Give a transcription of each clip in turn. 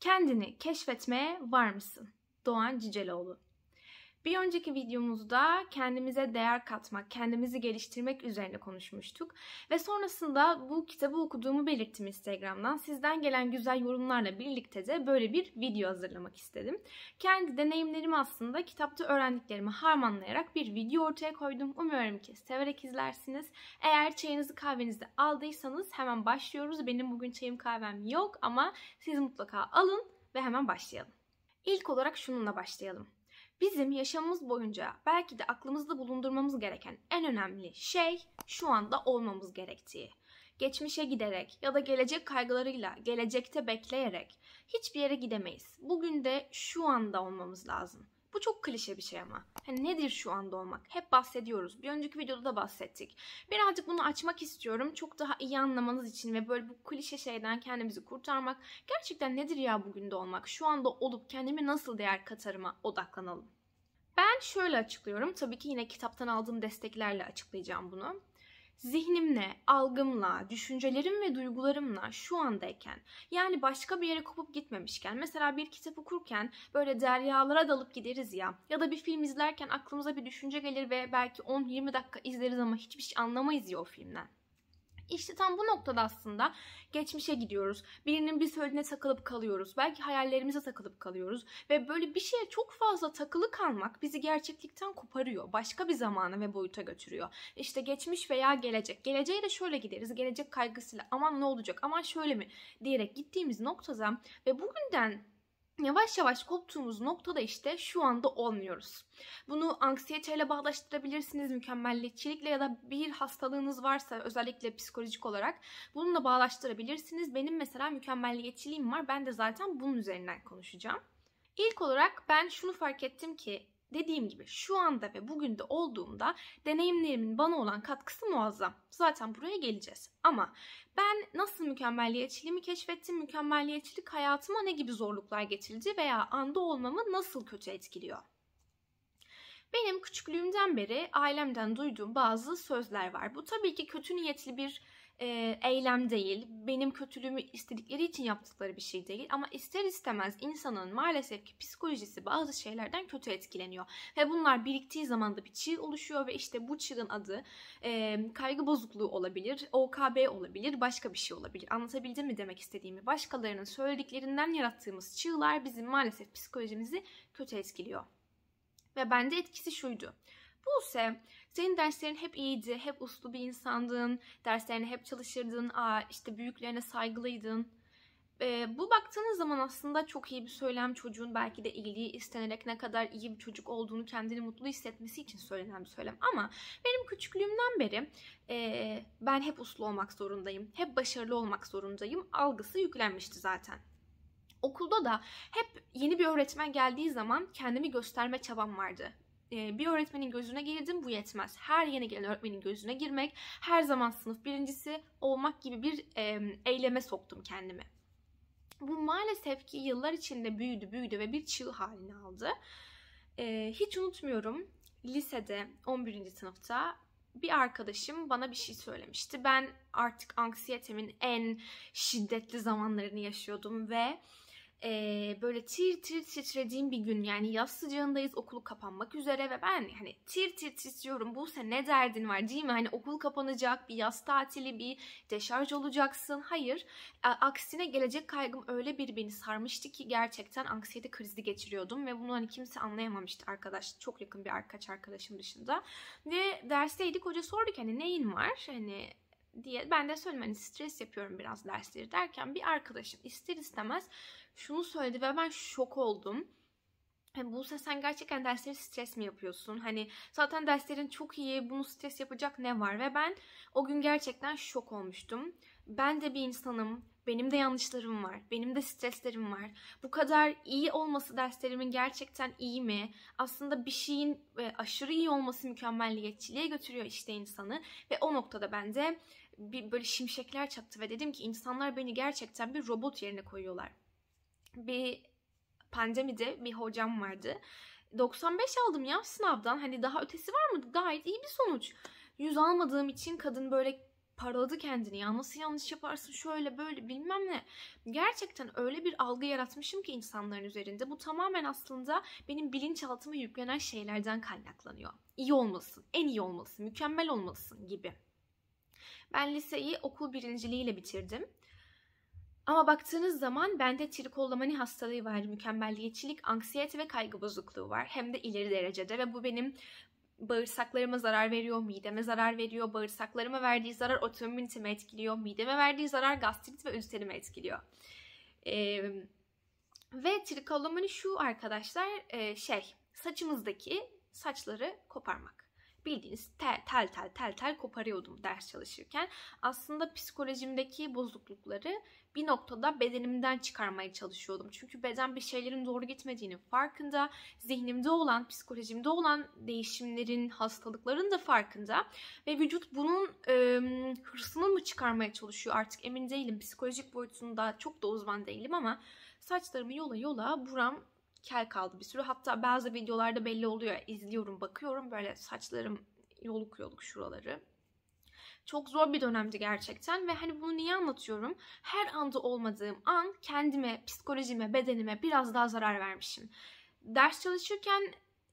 Kendini keşfetmeye var mısın? Doğan Ciceloğlu bir önceki videomuzda kendimize değer katmak, kendimizi geliştirmek üzerine konuşmuştuk. Ve sonrasında bu kitabı okuduğumu belirttim Instagram'dan. Sizden gelen güzel yorumlarla birlikte de böyle bir video hazırlamak istedim. Kendi deneyimlerimi aslında kitapta öğrendiklerimi harmanlayarak bir video ortaya koydum. Umuyorum ki severek izlersiniz. Eğer çayınızı kahvenizi aldıysanız hemen başlıyoruz. Benim bugün çayım kahvem yok ama siz mutlaka alın ve hemen başlayalım. İlk olarak şununla başlayalım. Bizim yaşamımız boyunca belki de aklımızda bulundurmamız gereken en önemli şey şu anda olmamız gerektiği. Geçmişe giderek ya da gelecek kaygılarıyla gelecekte bekleyerek hiçbir yere gidemeyiz. Bugün de şu anda olmamız lazım. Bu çok klişe bir şey ama. Hani nedir şu anda olmak? Hep bahsediyoruz. Bir önceki videoda da bahsettik. Birazcık bunu açmak istiyorum. Çok daha iyi anlamanız için ve böyle bu klişe şeyden kendimizi kurtarmak. Gerçekten nedir ya bugün de olmak? Şu anda olup kendimi nasıl değer katarıma odaklanalım. Ben şöyle açıklıyorum. Tabii ki yine kitaptan aldığım desteklerle açıklayacağım bunu zihnimle, algımla, düşüncelerim ve duygularımla şu andayken yani başka bir yere kopup gitmemişken mesela bir kitap okurken böyle deryalara dalıp gideriz ya ya da bir film izlerken aklımıza bir düşünce gelir ve belki 10-20 dakika izleriz ama hiçbir şey anlamayız ya o filmden. İşte tam bu noktada aslında geçmişe gidiyoruz. Birinin bir söylediğine takılıp kalıyoruz. Belki hayallerimize takılıp kalıyoruz. Ve böyle bir şeye çok fazla takılı kalmak bizi gerçeklikten koparıyor. Başka bir zamana ve boyuta götürüyor. İşte geçmiş veya gelecek. Geleceğe de şöyle gideriz. Gelecek kaygısıyla aman ne olacak, aman şöyle mi diyerek gittiğimiz noktada ve bugünden yavaş yavaş koptuğumuz noktada işte şu anda olmuyoruz. Bunu anksiyeteyle bağdaştırabilirsiniz, mükemmelliyetçilikle ya da bir hastalığınız varsa özellikle psikolojik olarak bununla bağdaştırabilirsiniz. Benim mesela mükemmelliyetçiliğim var. Ben de zaten bunun üzerinden konuşacağım. İlk olarak ben şunu fark ettim ki Dediğim gibi şu anda ve bugün de olduğumda deneyimlerimin bana olan katkısı muazzam. Zaten buraya geleceğiz. Ama ben nasıl mükemmelliyetçiliğimi keşfettim, mükemmelliyetçilik hayatıma ne gibi zorluklar getirdi veya anda olmamı nasıl kötü etkiliyor? Benim küçüklüğümden beri ailemden duyduğum bazı sözler var. Bu tabii ki kötü niyetli bir e, eylem değil, benim kötülüğümü istedikleri için yaptıkları bir şey değil. Ama ister istemez insanın maalesef ki psikolojisi bazı şeylerden kötü etkileniyor. Ve bunlar biriktiği zaman da bir çığ oluşuyor ve işte bu çığın adı e, kaygı bozukluğu olabilir, OKB olabilir, başka bir şey olabilir. Anlatabildim mi demek istediğimi? Başkalarının söylediklerinden yarattığımız çığlar bizim maalesef psikolojimizi kötü etkiliyor. Ve bende etkisi şuydu. Buse senin derslerin hep iyiydi, hep uslu bir insandın, derslerine hep çalışırdın, aa, işte büyüklerine saygılıydın. E, bu baktığınız zaman aslında çok iyi bir söylem çocuğun belki de iyiliği istenerek ne kadar iyi bir çocuk olduğunu kendini mutlu hissetmesi için söylenen bir söylem. Ama benim küçüklüğümden beri e, ben hep uslu olmak zorundayım, hep başarılı olmak zorundayım algısı yüklenmişti zaten. Okulda da hep yeni bir öğretmen geldiği zaman kendimi gösterme çabam vardı. E, bir öğretmenin gözüne girdim bu yetmez. Her yeni gelen öğretmenin gözüne girmek, her zaman sınıf birincisi olmak gibi bir eyleme soktum kendimi. Bu maalesef ki yıllar içinde büyüdü büyüdü ve bir çığ halini aldı. E, hiç unutmuyorum lisede 11. sınıfta bir arkadaşım bana bir şey söylemişti. Ben artık anksiyetemin en şiddetli zamanlarını yaşıyordum ve e, böyle tir tir titrediğim bir gün yani yaz sıcağındayız okulu kapanmak üzere ve ben hani tir tir titriyorum bu sen ne derdin var değil mi hani okul kapanacak bir yaz tatili bir deşarj olacaksın hayır A aksine gelecek kaygım öyle bir beni sarmıştı ki gerçekten anksiyete krizi geçiriyordum ve bunu hani kimse anlayamamıştı arkadaş çok yakın bir arkadaş arkadaşım dışında ve dersteydik hoca sordu ki hani neyin var hani diye ben de söyledim hani stres yapıyorum biraz dersleri derken bir arkadaşım ister istemez şunu söyledi ve ben şok oldum. Hani Buse sen gerçekten dersleri stres mi yapıyorsun? Hani zaten derslerin çok iyi bunu stres yapacak ne var? Ve ben o gün gerçekten şok olmuştum. Ben de bir insanım benim de yanlışlarım var. Benim de streslerim var. Bu kadar iyi olması derslerimin gerçekten iyi mi? Aslında bir şeyin e, aşırı iyi olması mükemmelliyetçiliğe götürüyor işte insanı. Ve o noktada ben de bir böyle şimşekler çaktı ve dedim ki insanlar beni gerçekten bir robot yerine koyuyorlar. Bir pandemide bir hocam vardı. 95 aldım ya sınavdan. Hani daha ötesi var mı? Gayet iyi bir sonuç. 100 almadığım için kadın böyle paraladı kendini. Ya nasıl yanlış yaparsın şöyle böyle bilmem ne. Gerçekten öyle bir algı yaratmışım ki insanların üzerinde. Bu tamamen aslında benim bilinçaltıma yüklenen şeylerden kaynaklanıyor. İyi olmalısın, en iyi olmalısın, mükemmel olmalısın gibi. Ben liseyi okul birinciliğiyle bitirdim. Ama baktığınız zaman bende trikolomani hastalığı var, mükemmelliyetçilik, anksiyete ve kaygı bozukluğu var. Hem de ileri derecede ve bu benim bağırsaklarıma zarar veriyor, mideme zarar veriyor, bağırsaklarıma verdiği zarar otoimmünitemi etkiliyor, mideme verdiği zarar gastrit ve ülserimi etkiliyor. Ee, ve trikolomani şu arkadaşlar e, şey saçımızdaki saçları koparmak bildiğiniz tel tel tel tel, tel koparıyordum ders çalışırken. Aslında psikolojimdeki bozuklukları bir noktada bedenimden çıkarmaya çalışıyordum. Çünkü beden bir şeylerin doğru gitmediğinin farkında, zihnimde olan, psikolojimde olan değişimlerin, hastalıkların da farkında ve vücut bunun e, hırsını mı çıkarmaya çalışıyor artık emin değilim. Psikolojik boyutunda çok da uzman değilim ama saçlarımı yola yola buram kel kaldı bir sürü. Hatta bazı videolarda belli oluyor. İzliyorum, bakıyorum böyle saçlarım yoluk yoluk şuraları. Çok zor bir dönemdi gerçekten ve hani bunu niye anlatıyorum? Her anda olmadığım an kendime, psikolojime, bedenime biraz daha zarar vermişim. Ders çalışırken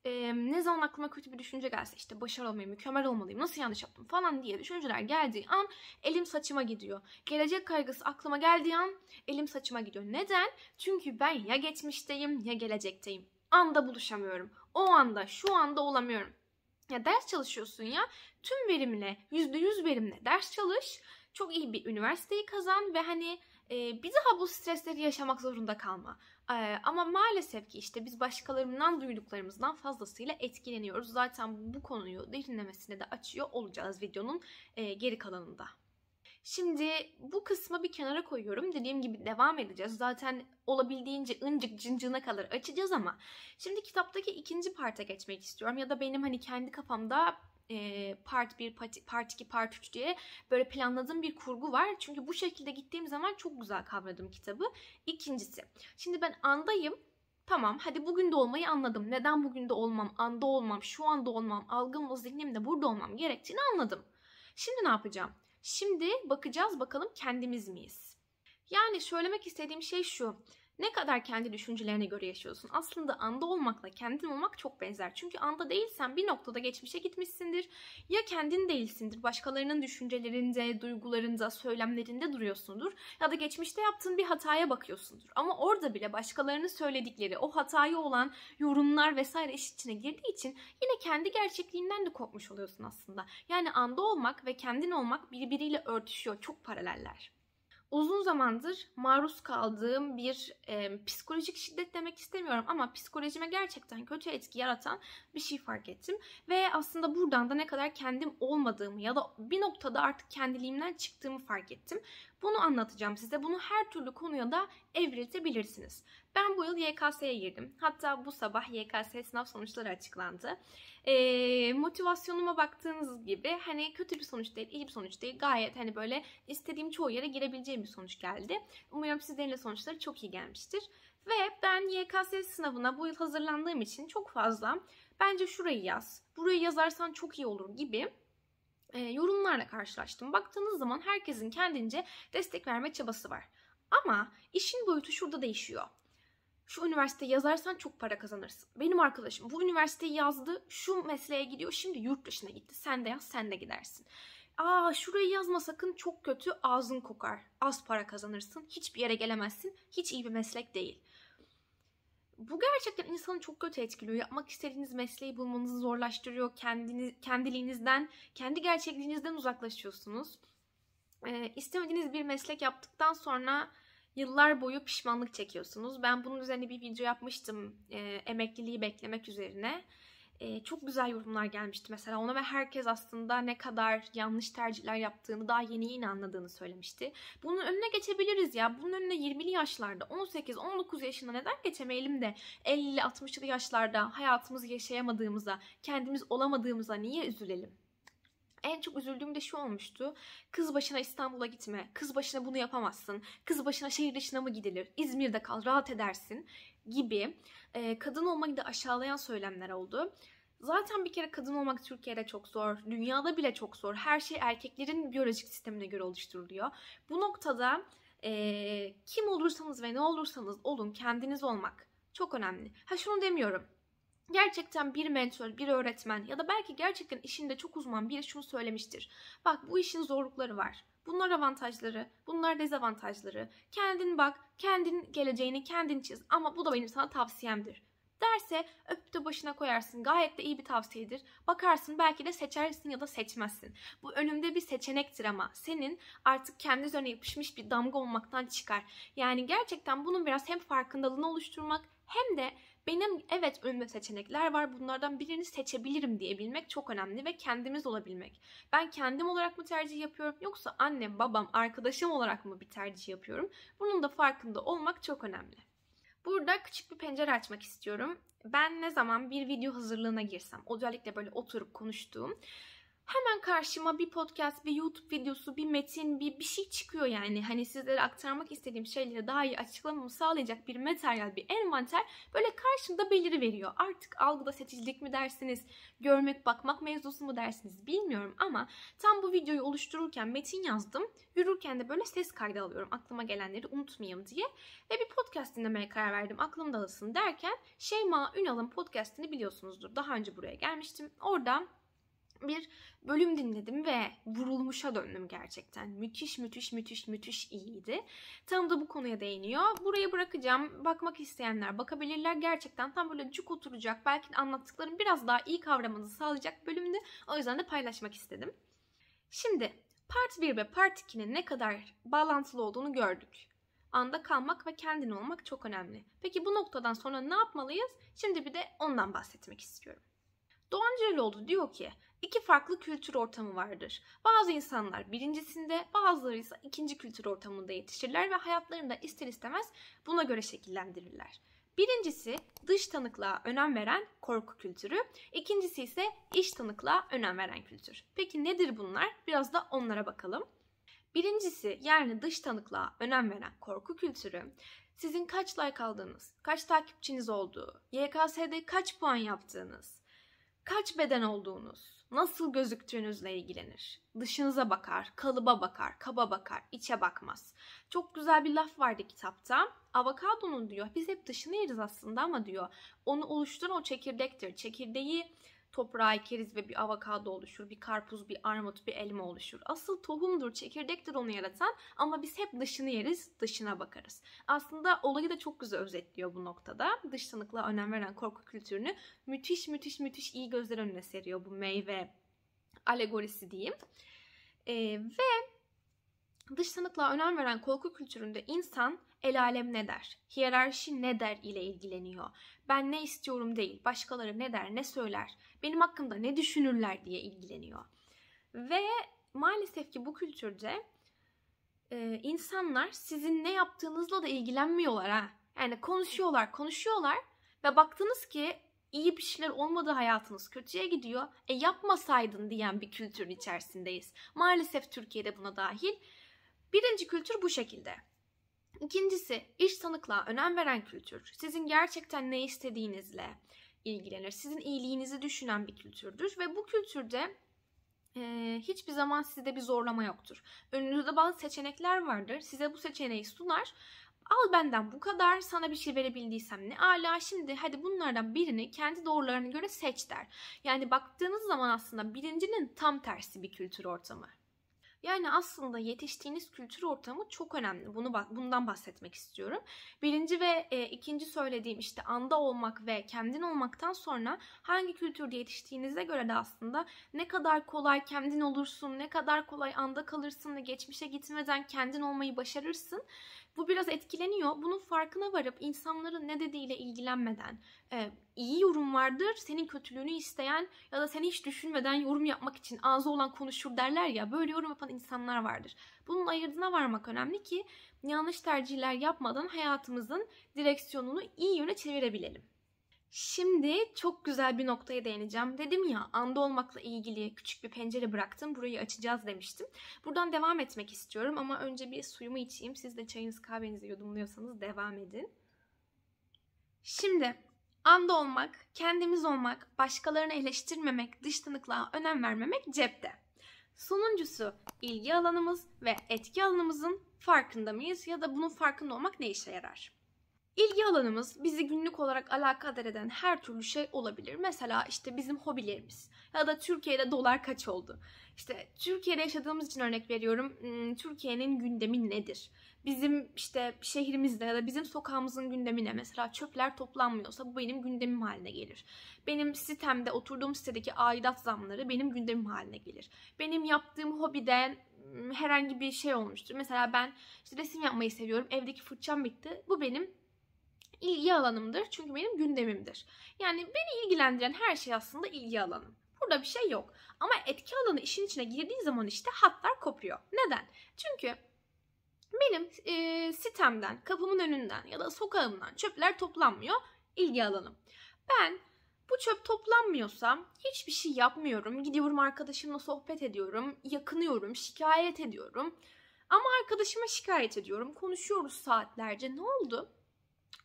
e, ne zaman aklıma kötü bir düşünce gelse işte başarılı olmayayım mükemmel olmalıyım, nasıl yanlış yaptım falan diye düşünceler geldiği an elim saçıma gidiyor. Gelecek kaygısı aklıma geldiği an elim saçıma gidiyor. Neden? Çünkü ben ya geçmişteyim ya gelecekteyim. Anda buluşamıyorum. O anda, şu anda olamıyorum. Ya ders çalışıyorsun ya. Tüm verimle, yüzde yüz verimle ders çalış. Çok iyi bir üniversiteyi kazan ve hani e, bir daha bu stresleri yaşamak zorunda kalma ama maalesef ki işte biz başkalarından duyduklarımızdan fazlasıyla etkileniyoruz. Zaten bu konuyu derinlemesine de açıyor olacağız videonun geri kalanında. Şimdi bu kısmı bir kenara koyuyorum. Dediğim gibi devam edeceğiz. Zaten olabildiğince ıncık cıncığına kadar açacağız ama şimdi kitaptaki ikinci parta geçmek istiyorum. Ya da benim hani kendi kafamda e, part 1, part 2, part 3 diye böyle planladığım bir kurgu var. Çünkü bu şekilde gittiğim zaman çok güzel kavradım kitabı. İkincisi, şimdi ben andayım. Tamam hadi bugün de olmayı anladım. Neden bugün de olmam, anda olmam, şu anda olmam, algımla zihnimde burada olmam gerektiğini anladım. Şimdi ne yapacağım? Şimdi bakacağız bakalım kendimiz miyiz? Yani söylemek istediğim şey şu. Ne kadar kendi düşüncelerine göre yaşıyorsun? Aslında anda olmakla kendin olmak çok benzer. Çünkü anda değilsen bir noktada geçmişe gitmişsindir. Ya kendin değilsindir. Başkalarının düşüncelerinde, duygularında, söylemlerinde duruyorsundur. Ya da geçmişte yaptığın bir hataya bakıyorsundur. Ama orada bile başkalarının söyledikleri, o hatayı olan yorumlar vesaire iş içine girdiği için yine kendi gerçekliğinden de kopmuş oluyorsun aslında. Yani anda olmak ve kendin olmak birbiriyle örtüşüyor. Çok paraleller uzun zamandır maruz kaldığım bir e, psikolojik şiddet demek istemiyorum ama psikolojime gerçekten kötü etki yaratan bir şey fark ettim. Ve aslında buradan da ne kadar kendim olmadığımı ya da bir noktada artık kendiliğimden çıktığımı fark ettim. Bunu anlatacağım size. Bunu her türlü konuya da evriltebilirsiniz. Ben bu yıl YKS'ye girdim. Hatta bu sabah YKS sınav sonuçları açıklandı. Ee, motivasyonuma baktığınız gibi hani kötü bir sonuç değil, iyi bir sonuç değil. Gayet hani böyle istediğim çoğu yere girebileceğim bir sonuç geldi. Umuyorum sizlerin de sonuçları çok iyi gelmiştir. Ve ben YKS sınavına bu yıl hazırlandığım için çok fazla bence şurayı yaz, burayı yazarsan çok iyi olur gibi e, yorumlarla karşılaştım. Baktığınız zaman herkesin kendince destek verme çabası var. Ama işin boyutu şurada değişiyor. Şu üniversiteyi yazarsan çok para kazanırsın. Benim arkadaşım bu üniversiteyi yazdı, şu mesleğe gidiyor, şimdi yurt dışına gitti. Sen de yaz, sen de gidersin. Aa şurayı yazma sakın çok kötü ağzın kokar. Az para kazanırsın, hiçbir yere gelemezsin, hiç iyi bir meslek değil.'' Bu gerçekten insanı çok kötü etkiliyor. Yapmak istediğiniz mesleği bulmanızı zorlaştırıyor. Kendiniz, kendiliğinizden, kendi gerçekliğinizden uzaklaşıyorsunuz. Ee, istemediğiniz bir meslek yaptıktan sonra yıllar boyu pişmanlık çekiyorsunuz. Ben bunun üzerine bir video yapmıştım e, emekliliği beklemek üzerine e, çok güzel yorumlar gelmişti mesela ona ve herkes aslında ne kadar yanlış tercihler yaptığını daha yeni yeni anladığını söylemişti. Bunun önüne geçebiliriz ya. Bunun önüne 20'li yaşlarda 18-19 yaşında neden geçemeyelim de 50-60'lı yaşlarda hayatımızı yaşayamadığımıza, kendimiz olamadığımıza niye üzülelim? en çok üzüldüğüm de şu olmuştu. Kız başına İstanbul'a gitme, kız başına bunu yapamazsın, kız başına şehir dışına mı gidilir, İzmir'de kal, rahat edersin gibi e, kadın olmayı da aşağılayan söylemler oldu. Zaten bir kere kadın olmak Türkiye'de çok zor, dünyada bile çok zor. Her şey erkeklerin biyolojik sistemine göre oluşturuluyor. Bu noktada e, kim olursanız ve ne olursanız olun kendiniz olmak çok önemli. Ha şunu demiyorum. Gerçekten bir mentor, bir öğretmen ya da belki gerçekten işinde çok uzman biri şunu söylemiştir. Bak bu işin zorlukları var Bunlar avantajları, bunlar dezavantajları. Kendin bak, kendin geleceğini kendin çiz ama bu da benim sana tavsiyemdir derse öpüp de başına koyarsın. Gayet de iyi bir tavsiyedir. Bakarsın belki de seçersin ya da seçmezsin. Bu önümde bir seçenektir ama senin artık kendi üzerine yapışmış bir damga olmaktan çıkar. Yani gerçekten bunun biraz hem farkındalığını oluşturmak hem de benim evet önümde seçenekler var. Bunlardan birini seçebilirim diyebilmek çok önemli ve kendimiz olabilmek. Ben kendim olarak mı tercih yapıyorum yoksa annem, babam, arkadaşım olarak mı bir tercih yapıyorum? Bunun da farkında olmak çok önemli. Burada küçük bir pencere açmak istiyorum. Ben ne zaman bir video hazırlığına girsem, özellikle böyle oturup konuştuğum hemen karşıma bir podcast, bir YouTube videosu, bir metin, bir bir şey çıkıyor yani. Hani sizlere aktarmak istediğim şeyleri daha iyi açıklamamı sağlayacak bir materyal, bir envanter böyle karşımda beliri veriyor. Artık algıda seçicilik mi dersiniz, görmek, bakmak mevzusu mu dersiniz bilmiyorum ama tam bu videoyu oluştururken metin yazdım. Yürürken de böyle ses kaydı alıyorum aklıma gelenleri unutmayayım diye. Ve bir podcast dinlemeye karar verdim aklım dağılsın derken Şeyma Ünal'ın podcastini biliyorsunuzdur. Daha önce buraya gelmiştim. Orada bir bölüm dinledim ve vurulmuşa döndüm gerçekten. Müthiş müthiş müthiş müthiş iyiydi. Tam da bu konuya değiniyor. Buraya bırakacağım. Bakmak isteyenler bakabilirler. Gerçekten tam böyle cuk oturacak. Belki anlattıklarım biraz daha iyi kavramanızı sağlayacak bölümdü. O yüzden de paylaşmak istedim. Şimdi Part 1 ve Part 2'nin ne kadar bağlantılı olduğunu gördük. Anda kalmak ve kendin olmak çok önemli. Peki bu noktadan sonra ne yapmalıyız? Şimdi bir de ondan bahsetmek istiyorum. Doğan Ciloğlu diyor ki İki farklı kültür ortamı vardır. Bazı insanlar birincisinde, bazıları ise ikinci kültür ortamında yetişirler ve hayatlarında ister istemez buna göre şekillendirirler. Birincisi dış tanıklığa önem veren korku kültürü, ikincisi ise iç tanıklığa önem veren kültür. Peki nedir bunlar? Biraz da onlara bakalım. Birincisi yani dış tanıklığa önem veren korku kültürü, sizin kaç like aldığınız, kaç takipçiniz olduğu, YKS'de kaç puan yaptığınız, kaç beden olduğunuz, Nasıl gözüktüğünüzle ilgilenir. Dışınıza bakar, kalıba bakar, kaba bakar, içe bakmaz. Çok güzel bir laf vardı kitapta. Avokadonun diyor, biz hep dışını yeriz aslında ama diyor, onu oluşturan o çekirdektir. Çekirdeği toprağa ekeriz ve bir avokado oluşur, bir karpuz, bir armut, bir elma oluşur. Asıl tohumdur, çekirdektir onu yaratan ama biz hep dışını yeriz, dışına bakarız. Aslında olayı da çok güzel özetliyor bu noktada. Dışlanıklığa önem veren korku kültürünü müthiş müthiş müthiş iyi gözler önüne seriyor bu meyve alegorisi diyeyim. Ee, ve Dış sanıklığa önem veren korku kültüründe insan el alem ne der, hiyerarşi ne der ile ilgileniyor. Ben ne istiyorum değil, başkaları ne der, ne söyler, benim hakkımda ne düşünürler diye ilgileniyor. Ve maalesef ki bu kültürde e, insanlar sizin ne yaptığınızla da ilgilenmiyorlar ha. Yani konuşuyorlar, konuşuyorlar ve baktınız ki iyi bir şeyler olmadı hayatınız kötüye gidiyor. E yapmasaydın diyen bir kültürün içerisindeyiz. Maalesef Türkiye'de buna dahil Birinci kültür bu şekilde. İkincisi, iş tanıklığa önem veren kültür, sizin gerçekten ne istediğinizle ilgilenir. Sizin iyiliğinizi düşünen bir kültürdür ve bu kültürde e, hiçbir zaman sizde bir zorlama yoktur. Önünüzde bazı seçenekler vardır. Size bu seçeneği sunar. Al benden bu kadar, sana bir şey verebildiysem ne ala, şimdi hadi bunlardan birini kendi doğrularına göre seç der. Yani baktığınız zaman aslında birincinin tam tersi bir kültür ortamı. Yani aslında yetiştiğiniz kültür ortamı çok önemli. Bunu bundan bahsetmek istiyorum. Birinci ve e, ikinci söylediğim işte anda olmak ve kendin olmaktan sonra hangi kültürde yetiştiğinize göre de aslında ne kadar kolay kendin olursun, ne kadar kolay anda kalırsın ve geçmişe gitmeden kendin olmayı başarırsın. Bu biraz etkileniyor. Bunun farkına varıp insanların ne dediğiyle ilgilenmeden e, iyi yorum vardır. Senin kötülüğünü isteyen ya da seni hiç düşünmeden yorum yapmak için ağzı olan konuşur derler ya. Böyle yorum yapan insanlar vardır. Bunun ayırdına varmak önemli ki yanlış tercihler yapmadan hayatımızın direksiyonunu iyi yöne çevirebilelim. Şimdi çok güzel bir noktaya değineceğim. Dedim ya anda olmakla ilgili küçük bir pencere bıraktım. Burayı açacağız demiştim. Buradan devam etmek istiyorum ama önce bir suyumu içeyim. Siz de çayınızı kahvenizi yudumluyorsanız devam edin. Şimdi anda olmak, kendimiz olmak, başkalarını eleştirmemek, dış tanıklığa önem vermemek cepte. Sonuncusu ilgi alanımız ve etki alanımızın farkında mıyız ya da bunun farkında olmak ne işe yarar? İlgi alanımız bizi günlük olarak alakadar eden her türlü şey olabilir. Mesela işte bizim hobilerimiz ya da Türkiye'de dolar kaç oldu? İşte Türkiye'de yaşadığımız için örnek veriyorum. Hmm, Türkiye'nin gündemi nedir? Bizim işte şehrimizde ya da bizim sokağımızın gündemi ne? Mesela çöpler toplanmıyorsa bu benim gündemim haline gelir. Benim sitemde oturduğum sitedeki aidat zamları benim gündemim haline gelir. Benim yaptığım hobiden hmm, herhangi bir şey olmuştur. Mesela ben işte resim yapmayı seviyorum. Evdeki fırçam bitti. Bu benim ilgi alanımdır. Çünkü benim gündemimdir. Yani beni ilgilendiren her şey aslında ilgi alanım. Burada bir şey yok. Ama etki alanı işin içine girdiği zaman işte hatlar kopuyor. Neden? Çünkü benim e, sitemden, kapımın önünden ya da sokağımdan çöpler toplanmıyor. ilgi alanım. Ben bu çöp toplanmıyorsa hiçbir şey yapmıyorum. Gidiyorum arkadaşımla sohbet ediyorum, yakınıyorum, şikayet ediyorum. Ama arkadaşıma şikayet ediyorum. Konuşuyoruz saatlerce. Ne oldu?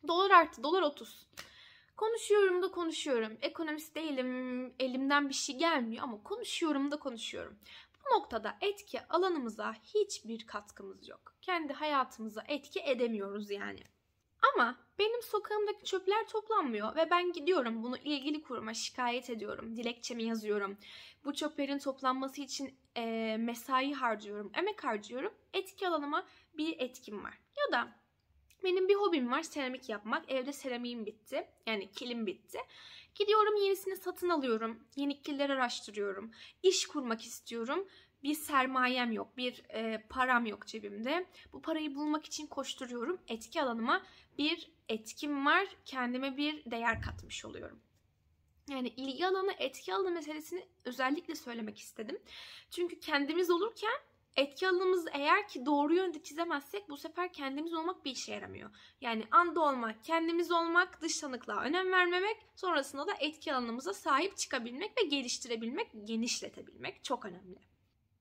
Dolar arttı. Dolar 30. Konuşuyorum da konuşuyorum. Ekonomist değilim. Elimden bir şey gelmiyor ama konuşuyorum da konuşuyorum. Bu noktada etki alanımıza hiçbir katkımız yok. Kendi hayatımıza etki edemiyoruz yani. Ama benim sokağımdaki çöpler toplanmıyor ve ben gidiyorum bunu ilgili kuruma şikayet ediyorum. Dilekçemi yazıyorum. Bu çöplerin toplanması için e, mesai harcıyorum, emek harcıyorum. Etki alanıma bir etkim var. Ya da benim bir hobim var seramik yapmak. Evde seramiğim bitti. Yani kilim bitti. Gidiyorum yenisini satın alıyorum. Yeni killer araştırıyorum. İş kurmak istiyorum. Bir sermayem yok, bir e, param yok cebimde. Bu parayı bulmak için koşturuyorum. Etki alanıma bir etkim var. Kendime bir değer katmış oluyorum. Yani ilgi alanı, etki alanı meselesini özellikle söylemek istedim. Çünkü kendimiz olurken etki alanımızı eğer ki doğru yönde çizemezsek bu sefer kendimiz olmak bir işe yaramıyor. Yani anda olmak, kendimiz olmak, dış tanıklığa önem vermemek, sonrasında da etki alanımıza sahip çıkabilmek ve geliştirebilmek, genişletebilmek çok önemli.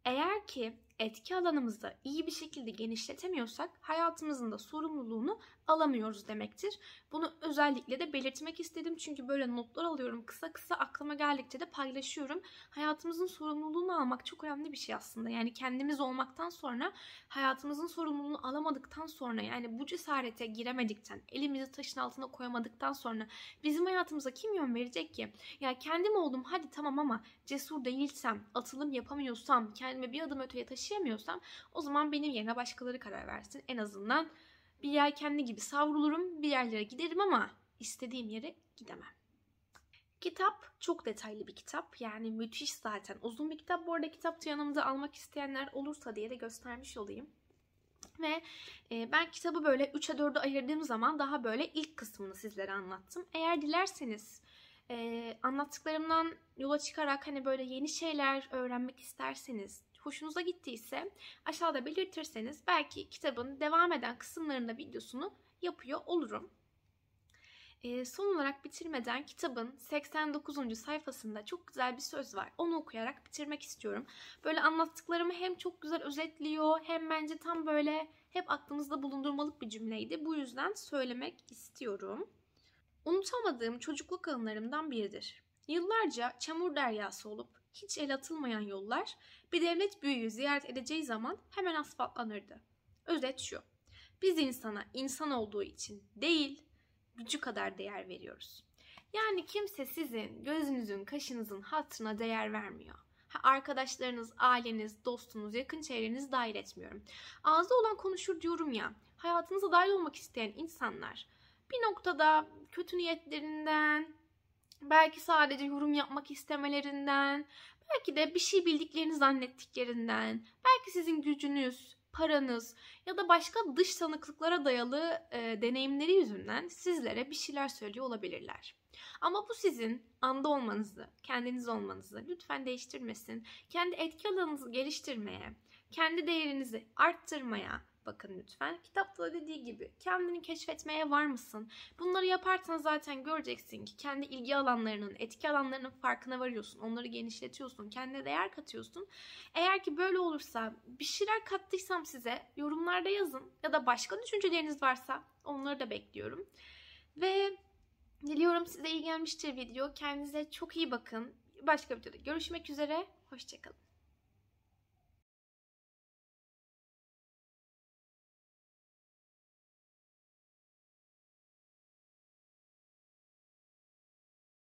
Eğer ki etki alanımızı iyi bir şekilde genişletemiyorsak hayatımızın da sorumluluğunu alamıyoruz demektir. Bunu özellikle de belirtmek istedim çünkü böyle notlar alıyorum kısa kısa aklıma geldikçe de paylaşıyorum. Hayatımızın sorumluluğunu almak çok önemli bir şey aslında. Yani kendimiz olmaktan sonra hayatımızın sorumluluğunu alamadıktan sonra yani bu cesarete giremedikten, elimizi taşın altına koyamadıktan sonra bizim hayatımıza kim yön verecek ki? Ya kendim oldum hadi tamam ama cesur değilsem, atılım yapamıyorsam, kendimi bir adım öteye taşı yetişemiyorsam o zaman benim yerine başkaları karar versin. En azından bir yer kendi gibi savrulurum, bir yerlere giderim ama istediğim yere gidemem. Kitap çok detaylı bir kitap. Yani müthiş zaten. Uzun bir kitap. Bu arada kitapçı yanımda almak isteyenler olursa diye de göstermiş olayım. Ve e, ben kitabı böyle 3'e 4'e ayırdığım zaman daha böyle ilk kısmını sizlere anlattım. Eğer dilerseniz e, anlattıklarımdan yola çıkarak hani böyle yeni şeyler öğrenmek isterseniz hoşunuza gittiyse aşağıda belirtirseniz belki kitabın devam eden kısımlarında videosunu yapıyor olurum. E, son olarak bitirmeden kitabın 89. sayfasında çok güzel bir söz var. Onu okuyarak bitirmek istiyorum. Böyle anlattıklarımı hem çok güzel özetliyor hem bence tam böyle hep aklımızda bulundurmalık bir cümleydi. Bu yüzden söylemek istiyorum. Unutamadığım çocukluk anılarımdan biridir. Yıllarca çamur deryası olup hiç el atılmayan yollar bir devlet büyüğü ziyaret edeceği zaman hemen asfaltlanırdı. Özet şu. Biz insana insan olduğu için değil, gücü kadar değer veriyoruz. Yani kimse sizin gözünüzün, kaşınızın hatırına değer vermiyor. Ha, arkadaşlarınız, aileniz, dostunuz, yakın çevreniz dahil etmiyorum. Ağızda olan konuşur diyorum ya. Hayatınıza dahil olmak isteyen insanlar bir noktada kötü niyetlerinden, Belki sadece yorum yapmak istemelerinden, belki de bir şey bildiklerini zannettiklerinden, belki sizin gücünüz, paranız ya da başka dış tanıklıklara dayalı e, deneyimleri yüzünden sizlere bir şeyler söylüyor olabilirler. Ama bu sizin anda olmanızı, kendiniz olmanızı lütfen değiştirmesin. Kendi etki alanınızı geliştirmeye, kendi değerinizi arttırmaya, bakın lütfen. Kitapta da dediği gibi kendini keşfetmeye var mısın? Bunları yaparsan zaten göreceksin ki kendi ilgi alanlarının, etki alanlarının farkına varıyorsun. Onları genişletiyorsun, kendine değer katıyorsun. Eğer ki böyle olursa bir şeyler kattıysam size yorumlarda yazın ya da başka düşünceleriniz varsa onları da bekliyorum. Ve diliyorum size iyi gelmiştir video. Kendinize çok iyi bakın. Başka videoda görüşmek üzere. Hoşçakalın.